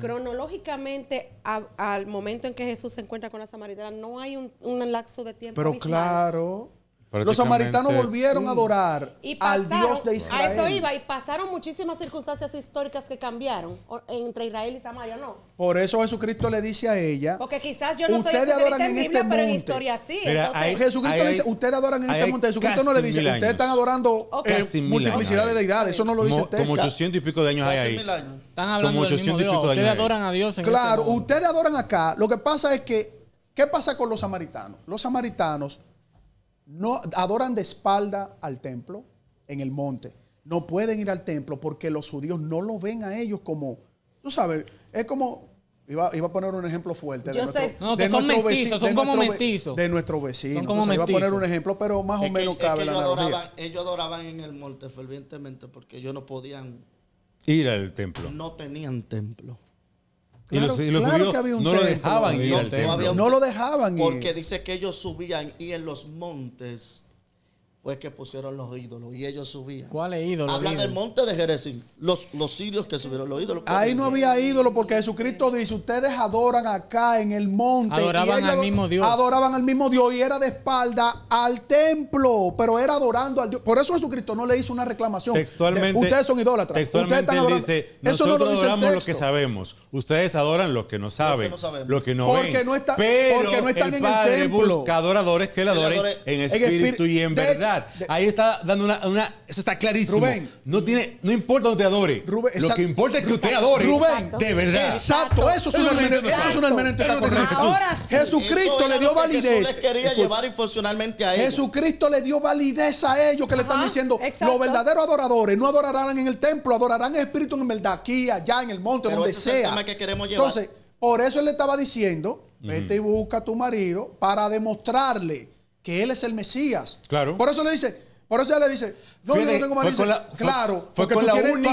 Speaker 1: Cronológicamente, al momento en que Jesús se encuentra con la samaritana, no hay un, un laxo de tiempo. Pero claro.
Speaker 3: Los samaritanos volvieron a mm. adorar al Dios de Israel. A eso iba,
Speaker 1: y pasaron muchísimas circunstancias históricas que cambiaron entre Israel y Samaria, ¿no?
Speaker 3: Por eso Jesucristo le dice a ella.
Speaker 1: Porque quizás yo no soy adoran en, Biblia, este pero en historia sí.
Speaker 3: Jesucristo le dice, ustedes adoran en este monte. Jesucristo no le dice, ustedes están adorando okay. Eh, multiplicidad de deidades. Eso no lo dice usted. Como 800
Speaker 2: y pico de años hay ahí. Están
Speaker 3: hablando como 800 del mismo Dios. años Ustedes adoran
Speaker 4: a Dios en este Claro,
Speaker 3: ustedes adoran acá. Lo que pasa es que, ¿qué pasa con los samaritanos? Los samaritanos no adoran de espalda al templo en el monte. No pueden ir al templo porque los judíos no lo ven a ellos como, tú sabes, es como, iba, a poner un ejemplo fuerte. De nuestro, vecino, vecino. Iba
Speaker 5: a poner un ejemplo, pero más o menos cabe la ellos ellos adoraban en el monte fervientemente porque ellos no podían... Ir al templo. No tenían templo. Claro, y los, y los claro judíos que había un no templo, lo dejaban ir al templo. No lo dejaban ir. Porque dice que ellos subían y en los montes fue que pusieron los ídolos y ellos subían. ¿Cuáles ídolos? Hablan del monte de Jerezín, los, los sirios que subieron los ídolos. Ahí no había
Speaker 3: ídolo porque Jesucristo dice, ustedes adoran acá en el monte. Adoraban al mismo Dios. Adoraban al mismo Dios y era de espalda al templo, pero era adorando al Dios. Por eso Jesucristo no le hizo una reclamación.
Speaker 5: Textualmente. ustedes son idólatras. Textualmente dice, nosotros no lo adoramos lo que
Speaker 2: sabemos. Ustedes adoran lo que no saben, lo que no, porque No están en el templo. busca adoradores que le adoren en espíritu y en verdad. Ahí está dando una, una, Eso está clarísimo. Rubén. No, tiene, no importa donde te adore. lo que importa es que usted adore. Rubén. De verdad.
Speaker 3: Exacto. Eso es un Eso es un Ahora Jesús. Jesucristo le dio validez. Jesús quería llevar
Speaker 5: a Jesucristo
Speaker 3: le dio validez a ellos que le están diciendo los verdaderos adoradores no adorarán en el templo, adorarán en espíritu en verdad, aquí, allá, en el monte, Pero donde ese sea. Es el tema que
Speaker 5: queremos llevar. Entonces,
Speaker 3: por eso él le estaba diciendo, vete y busca a tu marido para demostrarle que él es el Mesías. Claro. Por eso le dice, por eso ella le dice, no, yo no tengo marido. Claro, porque tú,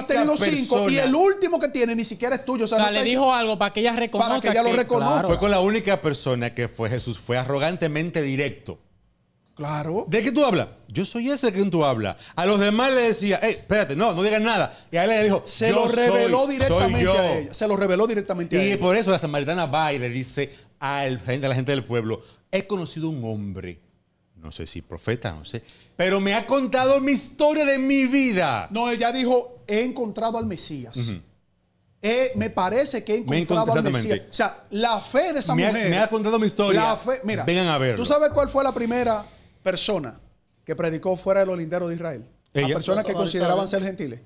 Speaker 3: tienes, cinco y el último que tiene ni siquiera es tuyo. O sea, le dijo
Speaker 4: algo para que ella reconozca. Para que ella lo reconozca. Fue
Speaker 2: con la única persona que fue Jesús, fue arrogantemente directo. Claro. ¿De qué tú hablas? Yo soy ese que quien tú hablas. A los demás le decía, espérate, no, no digan nada. Y a él le dijo, se lo reveló directamente a ella.
Speaker 3: Se lo reveló directamente y a ella. Y
Speaker 2: por eso la samaritana va y le dice a, a la gente del pueblo, he conocido un hombre no sé si profeta, no sé,
Speaker 3: pero me ha contado mi historia
Speaker 2: de mi vida.
Speaker 3: No, ella dijo, he encontrado al Mesías. me parece que he encontrado al Mesías. O sea, la fe de esa mujer. me ha contado mi historia. La fe, mira, vengan a ver. ¿Tú sabes cuál fue la primera persona que predicó fuera de los linderos de Israel? Ella. persona personas que consideraban ser gentiles.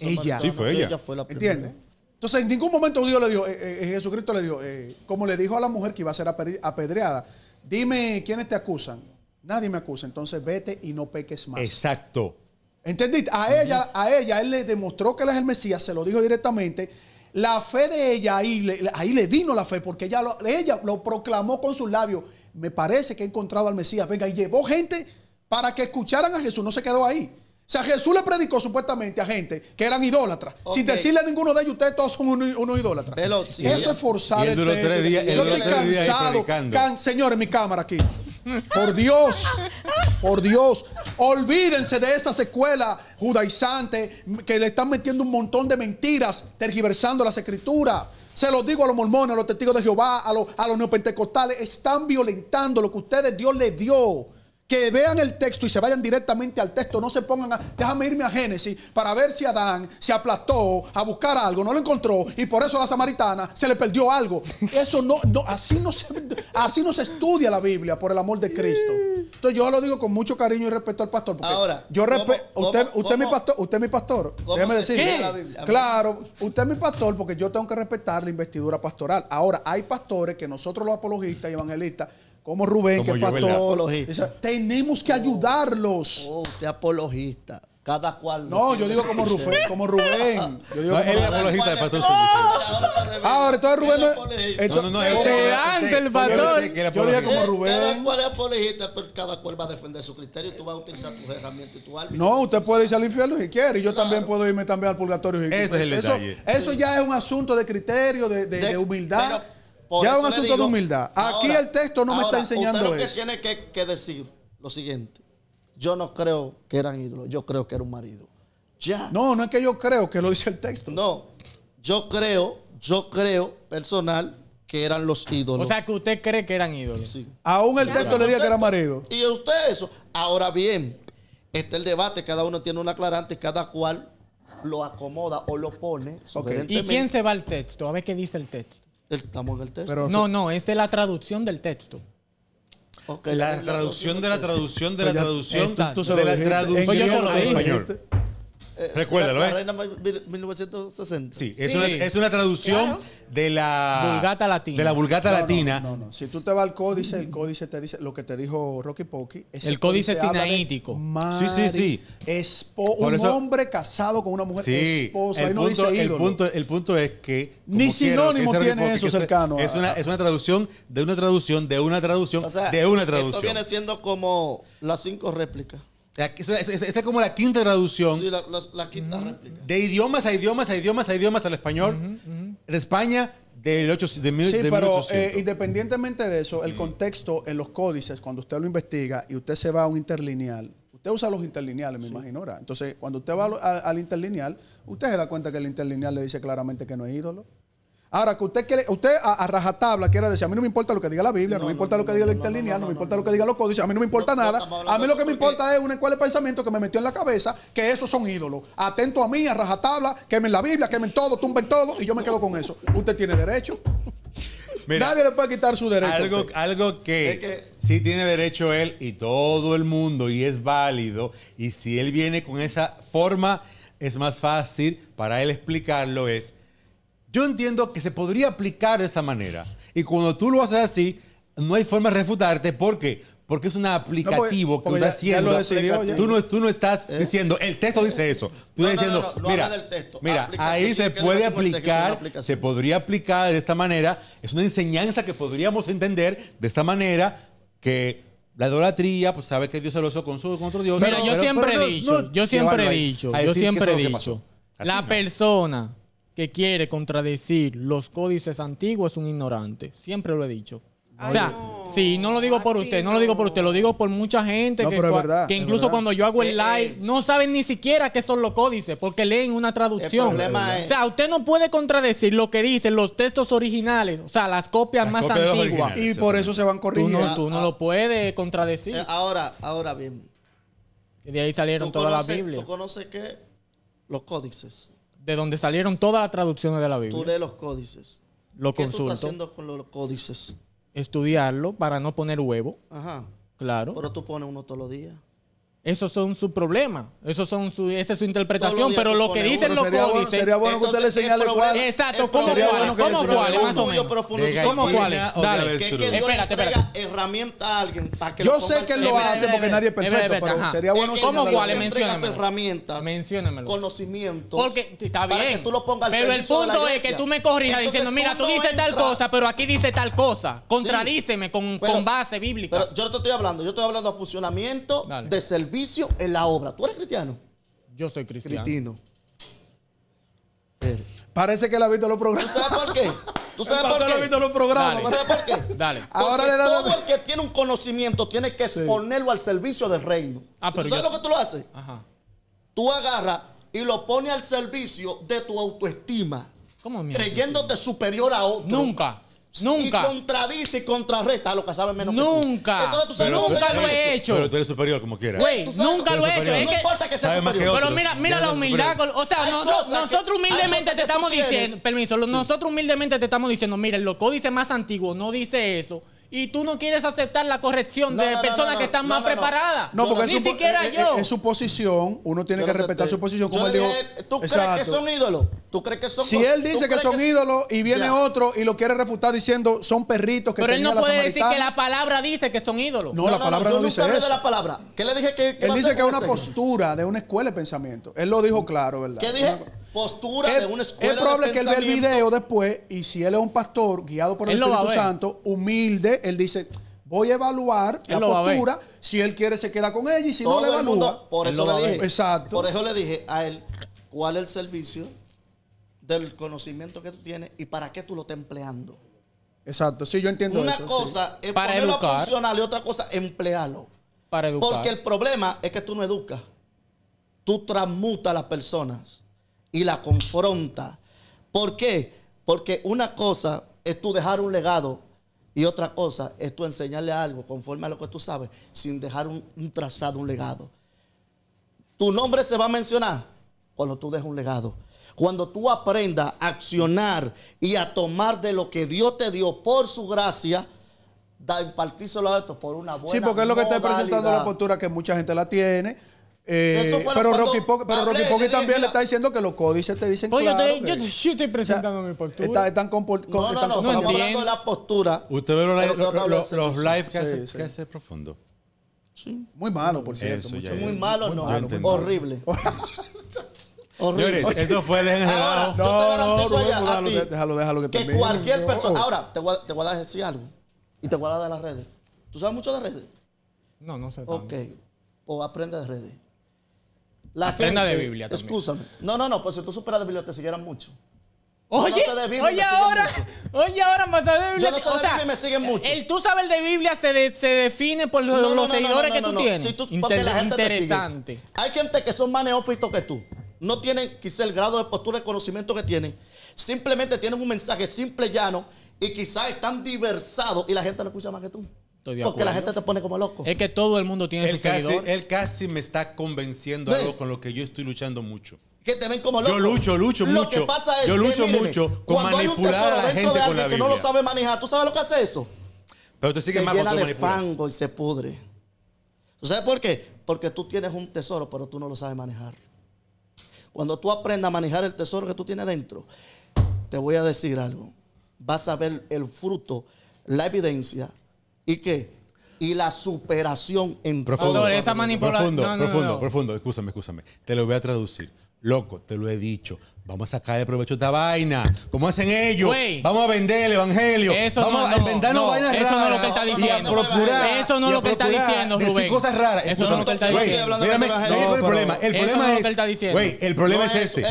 Speaker 1: Ella. Sí, fue ella. ella fue la primera. ¿Entiendes?
Speaker 3: Entonces, en ningún momento Dios le dijo, eh, eh, eh, Jesucristo le dijo, como le dijo a la mujer que iba a ser apedreada, dime quiénes te acusan nadie me acusa, entonces vete y no peques más.
Speaker 2: Exacto.
Speaker 3: ¿Entendiste? A ella, a ella, él le demostró que él es el Mesías, se lo dijo directamente. La fe de ella, ahí le, ahí le vino la fe, porque ella lo, ella lo proclamó con sus labios. Me parece que he encontrado al Mesías. Venga, y llevó gente para que escucharan a Jesús, no se quedó ahí. O sea, Jesús le predicó supuestamente a gente que eran idólatras. Sin decirle a ninguno de ellos, ustedes todos son unos idólatras. Eso es forzar el Yo estoy cansado. señores, mi cámara aquí. Por Dios, por Dios, olvídense de esta secuela judaizante que le están metiendo un montón de mentiras, tergiversando las escrituras. Se lo digo a los mormones, a los testigos de Jehová, a los, a los neopentecostales, están violentando lo que ustedes Dios les dio que vean el texto y se vayan directamente al texto, no se pongan a, déjame irme a Génesis para ver si Adán se aplastó a buscar algo, no lo encontró y por eso a la samaritana se le perdió algo. Eso no, no así no se, así no se estudia la Biblia por el amor de Cristo. Entonces yo lo digo con mucho cariño y respeto al pastor. Porque Ahora, yo respeto, usted, usted, mi pastor, usted mi pastor, déjeme decirle. Claro, usted es mi pastor porque yo tengo que respetar la investidura pastoral. Ahora, hay pastores que nosotros los apologistas y evangelistas como Rubén, que es pastor. Tenemos que ayudarlos. Oh, usted apologista. Cada cual. No, yo digo como Rubén, como Rubén. Yo digo no, como él es apologista Ahora, entonces Rubén no es. No, no, no, el pastor. Yo digo como Rubén. Cada
Speaker 5: cual es apologista, pero cada cual va a defender su criterio. Tú vas a utilizar tus herramientas y tu árbitro. No,
Speaker 3: usted puede irse al infierno si quiere. Y yo también puedo irme también al purgatorio si quiere. Ese es el detalle. Eso ya es un asunto de criterio, de
Speaker 5: humildad ya es un asunto de humildad. Aquí el texto no me está enseñando usted lo que tiene que, decir lo siguiente. Yo no creo que eran ídolos. Yo creo que era un marido. Ya. No, no es que yo creo que lo dice el texto. No. Yo creo, yo creo personal que eran los ídolos. O sea, que usted cree que eran ídolos. Sí. Aún el texto le diga que era marido. Y usted eso. Ahora bien, está el debate, cada uno tiene un aclarante, y cada cual lo acomoda o lo pone. ¿Y quién
Speaker 4: se va al texto? A ver qué dice el texto. Estamos en el texto. no, no, es la traducción del texto. Okay, la, la, traducción
Speaker 2: de la traducción de la traducción de la pues traducción.
Speaker 3: Eh, Recuérdalo, ¿eh?
Speaker 5: 1960. Sí, es, Una, traducción
Speaker 3: de
Speaker 4: la. Vulgata latina. De la Vulgata latina. No, no,
Speaker 3: Si tú te vas al códice, el códice te dice lo que te dijo Rocky Pocky. el, códice, sinaítico. Sí, sí, sí. un hombre casado con una mujer sí, esposa. El, punto,
Speaker 2: el, punto, es que. Ni sinónimo tiene eso cercano. Es, una, traducción de una traducción de una traducción de una traducción. Esto viene
Speaker 5: siendo como las cinco réplicas.
Speaker 2: Esta es como la
Speaker 5: quinta traducción. Sí, la, quinta
Speaker 2: réplica. De idiomas a idiomas a idiomas a idiomas al español. De España, del de, mil, sí, pero eh,
Speaker 3: independientemente de eso, el contexto en los códices, cuando usted lo investiga y usted se va a un interlineal, usted usa los interlineales, me imagino ahora. Entonces, cuando usted va al, interlineal, usted se da cuenta que el interlineal le dice claramente que no es ídolo. Ahora, que usted quiere, usted a, rajatabla quiere decir, a mí no me importa lo que diga la Biblia, no, me importa lo que diga la interlineal, no, me importa lo que diga los códices, a mí no me importa nada. A mí lo que me importa es una escuela el pensamiento que me metió en la cabeza, que esos son ídolos. Atento a mí, a rajatabla, quemen la Biblia, quemen todo, tumben todo, y yo me quedo con eso. Usted tiene derecho. Nadie le puede quitar su derecho. Algo,
Speaker 2: algo que, que, sí tiene derecho él y todo el mundo y es válido. Y si él viene con esa forma, es más fácil para él explicarlo. Es yo entiendo que se podría aplicar de esta manera. Y cuando tú lo haces así, no hay forma de refutarte. ¿Por qué? Porque es un aplicativo que tú estás haciendo. tú, no, estás ¿Eh? diciendo, el texto dice eso. Tú estás diciendo, mira, ahí se puede aplicar, se podría aplicar de esta manera. Es una enseñanza que podríamos entender de esta manera que la idolatría, pues sabe que Dios se lo hizo con su otro Dios. Mira, yo, siempre he dicho, yo siempre he dicho, yo siempre he dicho,
Speaker 4: la persona que quiere contradecir los códices antiguos es un ignorante. Siempre lo he dicho. o sea, no. no lo digo por usted, no, lo digo por usted, lo digo por mucha gente que, incluso cuando yo hago el eh, live eh. no saben ni siquiera qué son los códices porque leen una traducción. o sea, usted no puede contradecir lo que dicen los textos originales, o sea, las copias más antiguas. Y por
Speaker 5: eso se van corrigiendo. Tú no,
Speaker 4: lo puedes contradecir.
Speaker 5: Eh, ahora, ahora bien.
Speaker 4: de ahí salieron todas las Biblias. ¿Tú
Speaker 5: conoces que Los códices
Speaker 4: de donde salieron todas las traducciones de la Biblia. Tú
Speaker 5: lees los códices.
Speaker 4: Lo ¿Qué estás haciendo con los códices? Estudiarlo para no poner huevo. Ajá. Claro. Pero
Speaker 5: tú pones uno todos los días.
Speaker 4: Esos son su problema, son su, esa es su interpretación, pero lo que dicen los códices... sería bueno que usted le señale cuál. Exacto, ¿cómo cuál? ¿Cómo cuál? Más
Speaker 5: o menos. ¿Cómo cuál? Dale. Que, espérate, espérate. herramienta alguien para que Yo sé que él lo hace porque nadie es perfecto, pero sería bueno ¿Cómo cuál? Menciónamelo. herramientas, Menciónamelo. conocimientos, porque, está bien, que tú lo pongas Pero el punto es que tú me corrijas diciendo, mira, tú dices tal cosa,
Speaker 4: pero aquí dice tal cosa. Contradíceme con base bíblica.
Speaker 5: Pero yo no te estoy hablando, yo estoy hablando de funcionamiento de servicio en la obra. ¿Tú eres cristiano? Yo soy cristiano. Parece que él ha visto los programas. ¿Tú sabes por qué? ¿Tú sabes por qué? visto sabes por qué? Dale.
Speaker 3: todo
Speaker 5: el que tiene un conocimiento tiene que exponerlo al servicio del reino. Ah, ¿Tú sabes lo que tú lo haces? Ajá. Tú agarras y lo pones al servicio de tu autoestima. ¿Cómo Creyéndote superior a otro. Nunca. Nunca. Y contradice y contrarresta a lo que saben menos Nunca. Que tú. Entonces, tú nunca
Speaker 4: lo he hecho. Pero
Speaker 2: tú eres superior como quieras. Güey, nunca lo he hecho. Es que, no importa que seas superior. pero mira, mira la humildad.
Speaker 4: o sea, nosotros humildemente te estamos diciendo, permiso, nosotros humildemente te estamos diciendo, mira el códices más antiguo, no dice eso y tú no quieres aceptar la corrección de personas
Speaker 5: que están más preparadas.
Speaker 3: No, porque ni siquiera yo. Es, su posición, uno tiene que respetar su posición. Como él ¿Tú crees que son ídolos? ¿Tú crees que son Si él dice que son ídolos y viene otro y lo quiere refutar diciendo son perritos que Pero él no puede decir que la
Speaker 4: palabra dice que son ídolos. No, la palabra
Speaker 3: no, dice eso. la palabra.
Speaker 5: ¿Qué le dije que Él dice que es una
Speaker 3: postura de una escuela de pensamiento. Él lo dijo claro, ¿verdad? ¿Qué dije?
Speaker 5: postura de una escuela. Es probable que él vea el video
Speaker 3: después y si él es un pastor guiado por el Espíritu Santo, humilde, él dice. Voy a evaluar la postura. Si él quiere, se queda con ella. Y si no, le evalúa. por eso le dije. Exacto. Por eso le dije
Speaker 5: a él cuál es el servicio del conocimiento que tú tienes y para qué tú lo estás empleando.
Speaker 3: Exacto, sí, yo entiendo Una cosa es para ponerlo educar. funcional
Speaker 5: y otra cosa emplearlo. Para educar. Porque el problema es que tú no educas. Tú transmutas a las personas y la confronta. ¿Por qué? Porque una cosa es tú dejar un legado y otra cosa es tú enseñarle algo conforme a lo que tú sabes sin dejar un, trazado, un legado. Tu nombre se va a mencionar cuando tú dejas un legado. Cuando tú aprendas a accionar y a tomar de lo que Dios te dio por su gracia, da, impartírselo a esto por una buena. Sí, porque es lo que está presentando la
Speaker 3: postura que mucha gente la tiene eh, pero Rocky, Pocky también le está diciendo que los códices te dicen claro yo,
Speaker 4: que, yo, estoy presentando mi postura. están con, no, no, no,
Speaker 3: estamos hablando de
Speaker 5: la postura.
Speaker 3: Usted ve los, los live que, hace, profundo. Sí. Muy malo, por cierto. muy malo, no. horrible.
Speaker 5: horrible. fue el Ahora, no, no, déjalo, déjalo que Que cualquier persona. Ahora, te voy, a decir algo. Y te voy a dar de las redes. ¿Tú sabes mucho de redes? No, no sé. Ok. O aprende de redes. La Aprenda gente, de Biblia No, no, no, pues si tú superas de Biblia te siguieran mucho.
Speaker 4: Oye, oye ahora, oye
Speaker 5: ahora más de Biblia. Yo no sé de sea, me siguen mucho.
Speaker 4: El tú saber de Biblia se, define por los, seguidores que tú tienes. porque la gente interesante.
Speaker 5: Hay gente que son más neófitos que tú. No tienen quizá el grado de postura de conocimiento que tienen. Simplemente tienen un mensaje simple y llano y quizá están diversados y la gente lo escucha más que tú.
Speaker 4: Porque la gente
Speaker 5: te pone como loco. Es que
Speaker 4: todo el mundo
Speaker 2: tiene él su Él casi me está convenciendo algo con lo que yo estoy luchando mucho.
Speaker 5: Que te ven como loco. Yo lucho, lucho mucho. yo lucho mucho con manipular a la gente de que no lo sabe manejar, ¿tú sabes lo que hace eso?
Speaker 2: Pero te sigue se llena de fango
Speaker 5: y se pudre. ¿Tú sabes por qué? Porque tú tienes un tesoro, pero tú no lo sabes manejar. Cuando tú aprendas a manejar el tesoro que tú tienes dentro, te voy a decir algo. Vas a ver el fruto, la evidencia ¿Y qué? Y la superación en profundo, Esa manipulación. Profundo, profundo,
Speaker 2: profundo. Escúchame, escúchame. Te lo voy a traducir. Loco, te lo he dicho. Vamos a sacar de provecho esta vaina. ¿Cómo hacen ellos? Vamos a vender el evangelio. Eso no, vainas eso no es lo que él está diciendo. eso no es lo que está diciendo, Rubén. Decir cosas raras. Eso no es lo que él está diciendo. Mírame, no, el problema. El problema es, el problema es, este.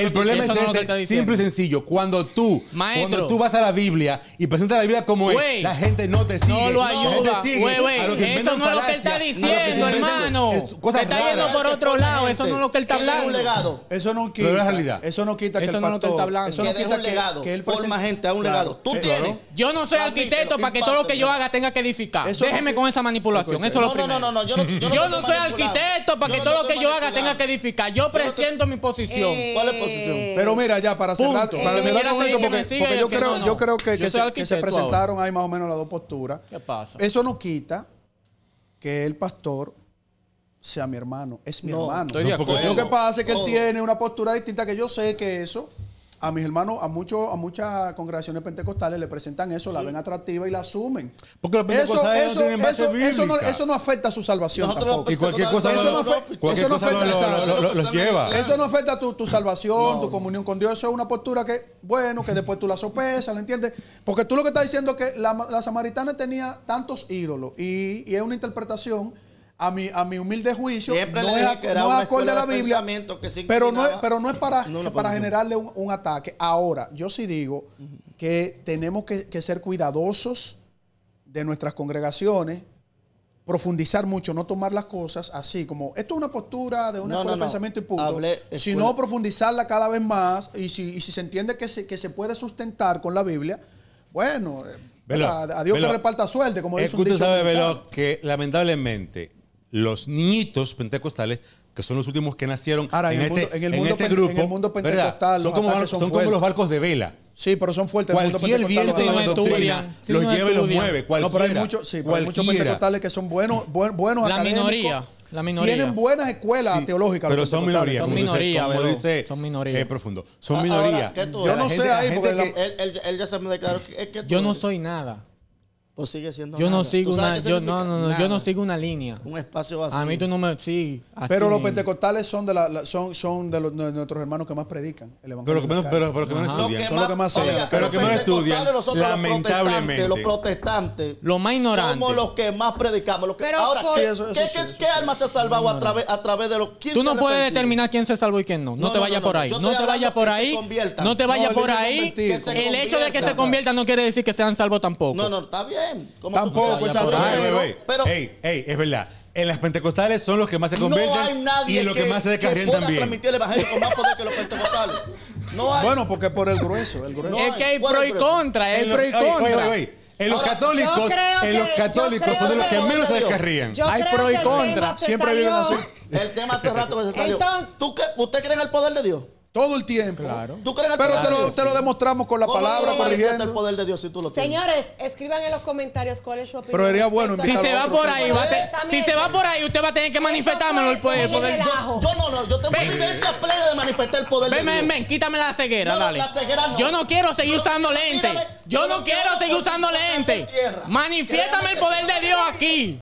Speaker 2: El problema es este. Simple y sencillo. Cuando tú, cuando tú vas a la Biblia y presentas la Biblia como es, la gente no te sigue. No lo ayuda. Eso no es lo que
Speaker 3: él
Speaker 5: está diciendo, hermano. Se
Speaker 3: está yendo por otro lado. Eso no es lo que él está hablando. Eso no es realidad. Eso no quita que el no te está Eso no quita
Speaker 5: legado, que, él forma gente a un legado. Tú
Speaker 3: tienes.
Speaker 4: Yo no soy arquitecto para que todo lo que yo haga tenga que edificar. Déjeme con esa manipulación. Eso no, lo primero. No, no, no, yo no. Yo no, soy arquitecto para que todo lo que yo haga tenga que edificar. Yo presiento mi posición. Eh, ¿Cuál es posición?
Speaker 3: Pero mira, ya para cerrar, para cerrar con eso porque yo creo, yo creo que se presentaron ahí más o menos las dos posturas. ¿Qué pasa? Eso no quita que el pastor sea mi hermano. Es mi hermano. lo que pasa es que él tiene una postura distinta que yo sé que eso. A mis hermanos, a muchos, a muchas congregaciones pentecostales le presentan eso, la ven atractiva y la asumen. Porque eso, eso, eso, no, afecta a su salvación. Tampoco. Y cualquier cosa eso no, afecta a tu, salvación, tu comunión con Dios. Eso es una postura que, bueno, que después tú la sopesas, ¿lo entiendes? Porque tú lo que estás diciendo es que la, la samaritana tenía tantos ídolos y es una interpretación a mi, a mi humilde juicio, no, acorde a la Biblia,
Speaker 5: pero, no es, pero no es para,
Speaker 3: para generarle un, ataque. Ahora, yo sí digo que tenemos que, ser cuidadosos de nuestras congregaciones, profundizar mucho, no tomar las cosas así, como esto es una postura de un pensamiento y
Speaker 5: punto, sino
Speaker 3: profundizarla cada vez más y si, se entiende que se, que se puede sustentar con la Biblia, bueno, eh, a, Dios le que reparta suerte, como dice un sabe, Velo,
Speaker 2: que lamentablemente los niñitos pentecostales, que son los últimos que nacieron en, el este, mundo, este grupo, pentecostal, son, como, los barcos de vela.
Speaker 3: Sí, pero son fuertes. Cualquier viento de los lleva y los mueve. no, pero hay, sí, muchos pentecostales que son buenos, La minoría. La minoría. Tienen buenas escuelas teológicas. Pero son minorías. Son minorías. Como dice.
Speaker 4: Son minorías. Qué profundo. Son ah, minorías. Yo no
Speaker 5: sé ahí porque. Él ya se me declaró. Yo no soy nada sigue siendo yo no sigo una, yo, no, no, no, yo no
Speaker 4: sigo una línea un
Speaker 5: espacio
Speaker 3: así a mí tú
Speaker 4: no me sí pero los
Speaker 3: pentecostales son de la, son son de, los, nuestros hermanos que más predican el evangelio pero que menos pero, pero, que menos estudian son los que más, estudian lamentablemente los
Speaker 5: protestantes los más ignorantes somos los que más predicamos los que, ahora ¿qué, alma se ha salvado a través a través de los tú no puedes
Speaker 4: determinar quién se salvó y quién no no te vayas por ahí no te vayas por ahí no te vayas por ahí el hecho de que se convierta no quiere decir que sean salvos tampoco no
Speaker 5: no está bien como Tampoco, esa pero,
Speaker 2: pero, ey, ey, es verdad. En las pentecostales son los que más se convierten no hay nadie y los que, más se descarrían también. el
Speaker 5: poder que los pentecostales.
Speaker 3: No hay. Bueno, porque por el grueso, el grueso. es que hay pro y contra, hay pro y contra. En los católicos, en los católicos son de los que, menos se descarrían.
Speaker 5: Hay pro y contra. Siempre viven así. El tema hace rato que se salió. Entonces, ¿Tú ¿Usted cree en el poder
Speaker 3: de Dios? Todo el tiempo. Claro. Pero te lo, te lo demostramos con la palabra, corrigiendo. el poder de Dios si tú lo tienes?
Speaker 1: Señores, escriban en los comentarios cuál es su opinión. Pero sería bueno Si se va por ahí, si se va
Speaker 4: por ahí, usted va a tener que manifestármelo el poder. Yo, yo,
Speaker 1: yo no, no, yo tengo Ven. evidencia plena de
Speaker 4: manifestar el poder Ven, de ven, Dios. ven, quítame la ceguera, dale. Yo no quiero seguir usando lente Yo no quiero seguir usando lentes. Manifiéstame el poder de Dios aquí.